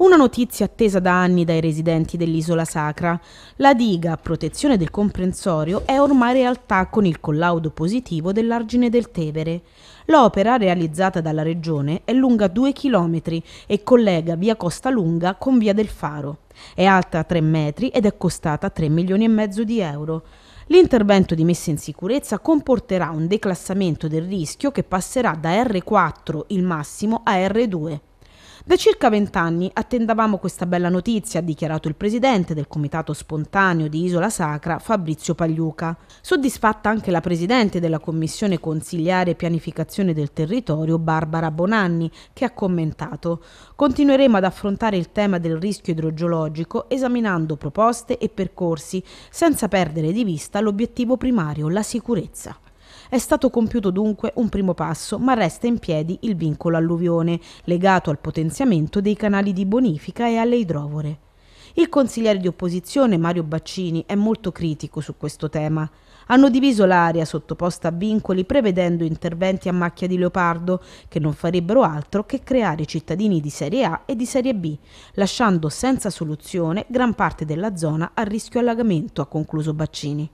Una notizia attesa da anni dai residenti dell'isola sacra. La diga a protezione del comprensorio è ormai realtà con il collaudo positivo dell'argine del Tevere. L'opera realizzata dalla regione è lunga 2 km e collega via Costa Lunga con via del Faro. È alta 3 metri ed è costata 3 milioni e mezzo di euro. L'intervento di messa in sicurezza comporterà un declassamento del rischio che passerà da R4 il massimo a R2. Da circa vent'anni attendavamo questa bella notizia, ha dichiarato il presidente del comitato spontaneo di Isola Sacra, Fabrizio Pagliuca. Soddisfatta anche la presidente della commissione consigliare e pianificazione del territorio, Barbara Bonanni, che ha commentato: Continueremo ad affrontare il tema del rischio idrogeologico esaminando proposte e percorsi, senza perdere di vista l'obiettivo primario, la sicurezza. È stato compiuto dunque un primo passo, ma resta in piedi il vincolo alluvione, legato al potenziamento dei canali di bonifica e alle idrovore. Il consigliere di opposizione Mario Baccini è molto critico su questo tema. Hanno diviso l'area sottoposta a vincoli prevedendo interventi a macchia di leopardo che non farebbero altro che creare cittadini di serie A e di serie B, lasciando senza soluzione gran parte della zona a rischio allagamento, ha concluso Baccini.